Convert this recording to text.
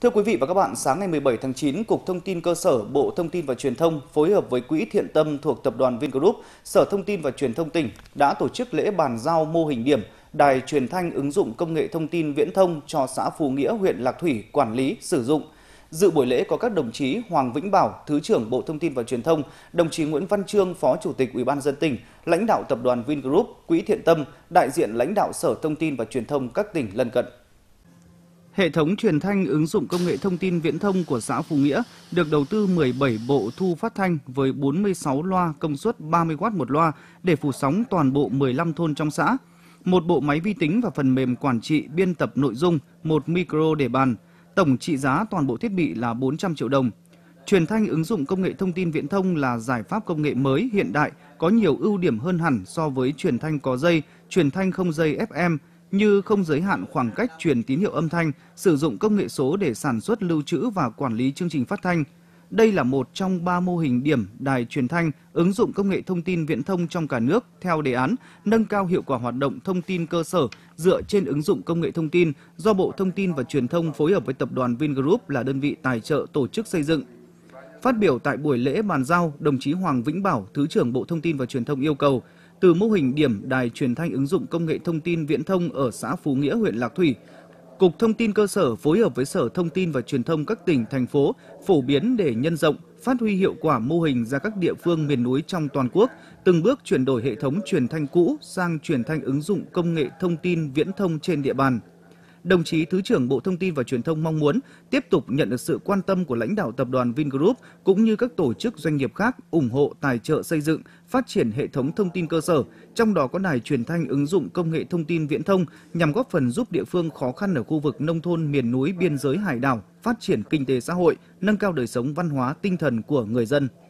Thưa quý vị và các bạn, sáng ngày 17 tháng 9, Cục Thông tin Cơ sở Bộ Thông tin và Truyền thông phối hợp với Quỹ Thiện Tâm thuộc Tập đoàn Vingroup, Sở Thông tin và Truyền thông tỉnh đã tổ chức lễ bàn giao mô hình điểm đài truyền thanh ứng dụng công nghệ thông tin viễn thông cho xã phù Nghĩa, huyện Lạc Thủy quản lý, sử dụng. Dự buổi lễ có các đồng chí Hoàng Vĩnh Bảo, Thứ trưởng Bộ Thông tin và Truyền thông, đồng chí Nguyễn Văn Trương, Phó Chủ tịch Ủy ban dân tỉnh, lãnh đạo tập đoàn Vingroup, Quỹ Thiện Tâm, đại diện lãnh đạo Sở Thông tin và Truyền thông các tỉnh lân cận. Hệ thống truyền thanh ứng dụng công nghệ thông tin viễn thông của xã Phú Nghĩa được đầu tư 17 bộ thu phát thanh với 46 loa công suất 30W một loa để phủ sóng toàn bộ 15 thôn trong xã. Một bộ máy vi tính và phần mềm quản trị biên tập nội dung, một micro để bàn. Tổng trị giá toàn bộ thiết bị là 400 triệu đồng. Truyền thanh ứng dụng công nghệ thông tin viễn thông là giải pháp công nghệ mới hiện đại có nhiều ưu điểm hơn hẳn so với truyền thanh có dây, truyền thanh không dây FM như không giới hạn khoảng cách truyền tín hiệu âm thanh, sử dụng công nghệ số để sản xuất lưu trữ và quản lý chương trình phát thanh. Đây là một trong ba mô hình điểm đài truyền thanh ứng dụng công nghệ thông tin viễn thông trong cả nước theo đề án nâng cao hiệu quả hoạt động thông tin cơ sở dựa trên ứng dụng công nghệ thông tin do Bộ Thông tin và Truyền thông phối hợp với tập đoàn Vingroup là đơn vị tài trợ tổ chức xây dựng. Phát biểu tại buổi lễ bàn giao, đồng chí Hoàng Vĩnh Bảo, Thứ trưởng Bộ Thông tin và Truyền thông yêu cầu – từ mô hình điểm đài truyền thanh ứng dụng công nghệ thông tin viễn thông ở xã Phú Nghĩa, huyện Lạc Thủy. Cục Thông tin cơ sở phối hợp với Sở Thông tin và Truyền thông các tỉnh, thành phố phổ biến để nhân rộng, phát huy hiệu quả mô hình ra các địa phương miền núi trong toàn quốc, từng bước chuyển đổi hệ thống truyền thanh cũ sang truyền thanh ứng dụng công nghệ thông tin viễn thông trên địa bàn đồng chí Thứ trưởng Bộ Thông tin và Truyền thông mong muốn tiếp tục nhận được sự quan tâm của lãnh đạo tập đoàn Vingroup cũng như các tổ chức doanh nghiệp khác ủng hộ tài trợ xây dựng, phát triển hệ thống thông tin cơ sở, trong đó có đài truyền thanh ứng dụng công nghệ thông tin viễn thông nhằm góp phần giúp địa phương khó khăn ở khu vực nông thôn miền núi biên giới hải đảo phát triển kinh tế xã hội, nâng cao đời sống văn hóa tinh thần của người dân.